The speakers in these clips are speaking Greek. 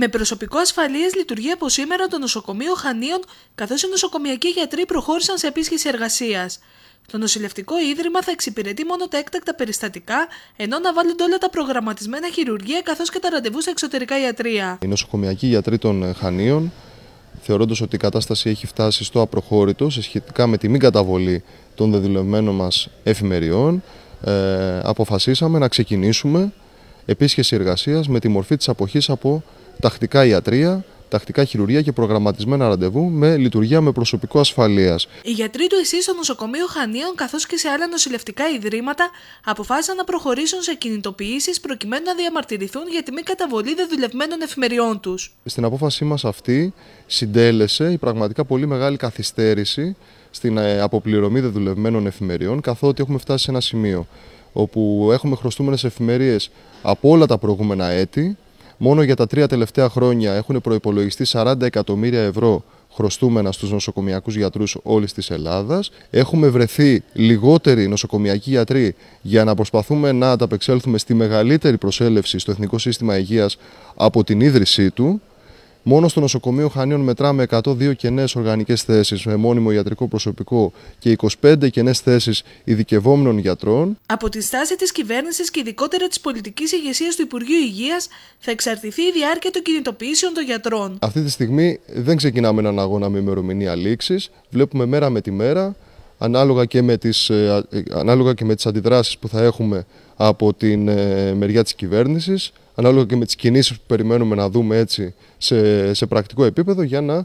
Με προσωπικό ασφαλείας λειτουργεί από σήμερα το νοσοκομείο Χανίων, καθώς οι νοσοκομιακοί γιατροί προχώρησαν σε επίσκεψη εργασίας. Το νοσηλευτικό ίδρυμα θα εξυπηρετεί μόνο τα έκτακτα περιστατικά, ενώ να βάλουν όλα τα προγραμματισμένα χειρουργία καθώς και τα ραντεβού στα εξωτερικά ιατρία. Οι νοσοκομιακοί γιατροί των Χανίων, θεωρώντας ότι η κατάσταση έχει φτάσει στο απροχώρητο σε σχετικά με τη μη καταβολή των δεδηλωμένων μας εφημεριών, ε, αποφασίσαμε να ξεκινήσουμε επίσκεψη εργασίας με τη μορφή της αποχής από τακτικά ιατρία, τακτικά χειρουργία και προγραμματισμένα ραντεβού με λειτουργία με προσωπικό ασφαλείας. Οι γιατροί του ΕΣΥ στο νοσοκομείο Χανίων καθώς και σε άλλα νοσηλευτικά ιδρύματα αποφάσισαν να προχωρήσουν σε κινητοποιήσεις προκειμένου να διαμαρτυρηθούν για τη μη καταβολή δεδουλευμένων εφημεριών τους. Στην απόφασή μας αυτή συντέλεσε η πραγματικά πολύ μεγάλη καθυστέρηση στην ε, αποπληρωμή δεδουλευμένων εφημεριών, καθότι έχουμε φτάσει σε ένα σημείο όπου έχουμε χρωστούμενες εφημερίες από όλα τα προηγούμενα έτη, Μόνο για τα τρία τελευταία χρόνια έχουν προπολογιστεί 40 εκατομμύρια ευρώ χρωστούμενα στους νοσοκομιακούς γιατρούς όλης της Ελλάδας. Έχουμε βρεθεί λιγότεροι νοσοκομιακοί γιατροί για να προσπαθούμε να ανταπεξέλθουμε στη μεγαλύτερη προσέλευση στο Εθνικό Σύστημα Υγείας από την ίδρυσή του. Μόνο στο νοσοκομείο Χανίων μετράμε 102 κενές οργανικές θέσεις με μόνιμο ιατρικό προσωπικό και 25 κενές θέσεις ειδικευόμενων γιατρών. Από τη στάση της κυβέρνησης και ειδικότερα της πολιτικής ηγεσίας του Υπουργείου Υγείας θα εξαρτηθεί η διάρκεια των κινητοποιήσεων των γιατρών. Αυτή τη στιγμή δεν ξεκινάμε έναν αγώνα με ημερομηνία λήξης. Βλέπουμε μέρα με τη μέρα ανάλογα και με τις, ε, ε, ανάλογα και με τις αντιδράσεις που θα έχουμε από την ε, μεριά της κυβέρνησης, ανάλογα και με τις κινήσεις που περιμένουμε να δούμε έτσι σε, σε πρακτικό επίπεδο για να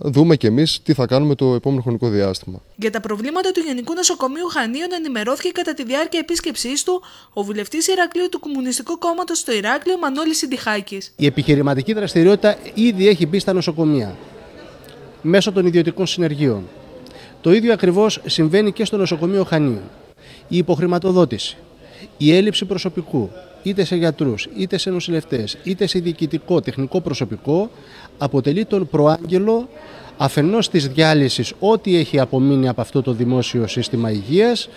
δούμε και εμείς τι θα κάνουμε το επόμενο χρονικό διάστημα. Για τα προβλήματα του Γενικού Νοσοκομείου Χανίων ενημερώθηκε κατά τη διάρκεια επίσκεψής του ο Βουλευτής Ηρακλείου του Κομμουνιστικού Κόμματος στο Ηράκλειο Μανώλης Συντιχάκης. Η επιχειρηματική δραστηριότητα ήδη έχει μπει στα νοσοκομεία μέσω των ιδιωτικών συνεργείων. Το ίδιο ακριβώς συμβαίνει και στο νοσοκομείο Χανίων. Η υποχρηματοδότηση, η έλλειψη προσωπικού, είτε σε γιατρούς, είτε σε νοσηλευτές, είτε σε διοικητικό, τεχνικό προσωπικό, αποτελεί τον προάγγελο αφενός της διάλυσης ό,τι έχει απομείνει από αυτό το δημόσιο σύστημα υγείας